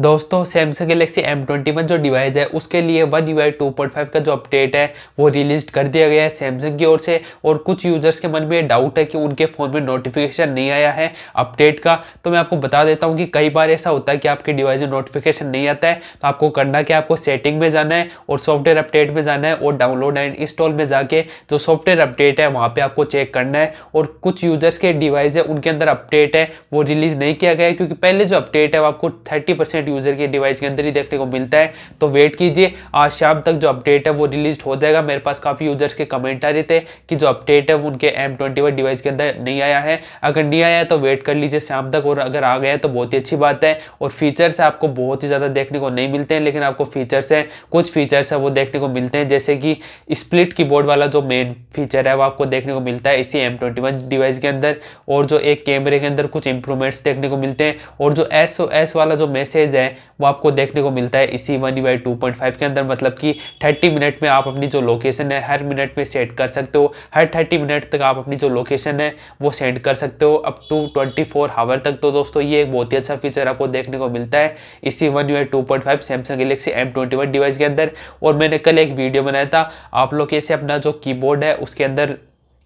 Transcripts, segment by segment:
दोस्तों Samsung Galaxy M twenty one जो device है उसके लिए one U I two point five का जो अपडेट है वो रिलीज कर दिया गया है सैमसंग की ओर से और कुछ यूजर्स के मन में डाउट है कि उनके फ़ोन में नोटिफिकेशन नहीं आया है अपडेट का तो मैं आपको बता देता हूँ कि कई बार ऐसा होता है कि आपके डिवाइस में नोटिफिकेशन नहीं आता है तो आपको करना क्या आपको सेटिंग में जाना है और सॉफ्टवेयर अपडेट में जाना है और डाउनलोड एंड इंस्टॉल में जाके जो सॉफ्टवेयर अपडेट है वहाँ पर आपको चेक करना है और कुछ यूजर्स के डिवाइस है उनके अंदर अपडेट है वो रिलीज़ नहीं किया गया क्योंकि पहले जो अपडेट है वो आपको थर्टी परसेंट अपडेट यूजर के डिवाइस के अंदर ही देखने को मिलता है तो वेट कीजिए आज शाम तक जो अपडेट है वो रिलीज हो जाएगा मेरे पास काफ़ी यूजर्स के कमेंट आ रहे थे कि जो अपडेट है उनके एम डिवाइस के अंदर नहीं आया है अगर नहीं आया है तो वेट कर लीजिए शाम तक और अगर आ गया तो बहुत ही अच्छी बात है और फीचर्स आपको बहुत ही ज़्यादा देखने को नहीं मिलते हैं लेकिन आपको फीचर्स हैं कुछ फीचर्स है वो देखने को मिलते हैं जैसे कि स्प्लिट कीबोर्ड वाला जो मेन फीचर है वो आपको देखने को मिलता है इसी एम डिवाइस के अंदर और जो एक कैमरे के अंदर कुछ इंप्रूवमेंट्स देखने को मिलते हैं और जो एस वाला जो मैसेज है वो आपको देखने को मिलता है इसी one by two point five के अंदर मतलब कि थर्टी मिनट में आप अपनी जो लोकेशन है हर मिनट में सेट कर सकते हो हर थर्टी मिनट तक आप अपनी जो लोकेशन है वो सेंड कर सकते हो up to twenty four hour तक तो दोस्तों ये एक बहुत ही अच्छा फीचर आपको देखने को मिलता है इसी one U two point five Samsung Galaxy M twenty one device के अंदर और मैंने कल एक वीडियो बनाया था आप लोग कैसे अपना जो कीबोर्ड है उसके अंदर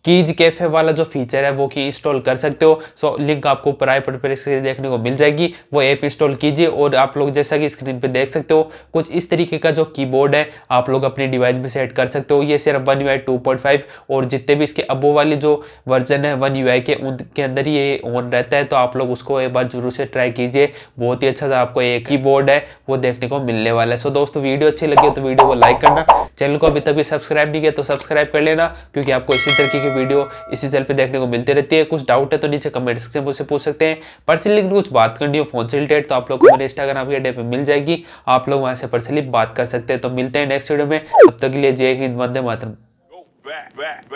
कीज कैफे वाला जो फीचर है वो की इंस्टॉल कर सकते हो सो लिंक आपको ऊपर पर देखने को मिल जाएगी वो ऐप इंस्टॉल कीजिए और आप लोग जैसा कि स्क्रीन पर देख सकते हो कुछ इस तरीके का जो कीबोर्ड है आप लोग अपने डिवाइस में सेट कर सकते हो ये सिर्फ one U two point five और जितने भी इसके अबो वाले जो वर्जन है वन यू के उनके अंदर ही ये ऑन रहता है तो आप लोग उसको एक बार जरूर से ट्राई कीजिए बहुत ही अच्छा सा आपको एक की बोर्ड है वो देखने को मिलने वाला है सो दोस्तों वीडियो अच्छी लगी तो वीडियो को लाइक करना चैनल को अभी तक भी सब्सक्राइब नहीं किया तो सब्सक्राइब कर लेना क्योंकि आपको इसी तरीके की वीडियो इसी चैनल पे देखने को मिलती रहती है कुछ डाउट है तो नीचे कमेंट सेक्शन में मुझसे पूछ सकते हैं पर्सनली कुछ बात करनी हो फोन से रिलेटेड तो आप लोग को मेरे इंस्टाग्राम के डे पर मिल जाएगी आप लोग वहाँ से पर्सनली बात कर सकते हैं तो मिलते हैं नेक्स्ट वीडियो में अब तक के लिए जय हिंद वंदे मातरम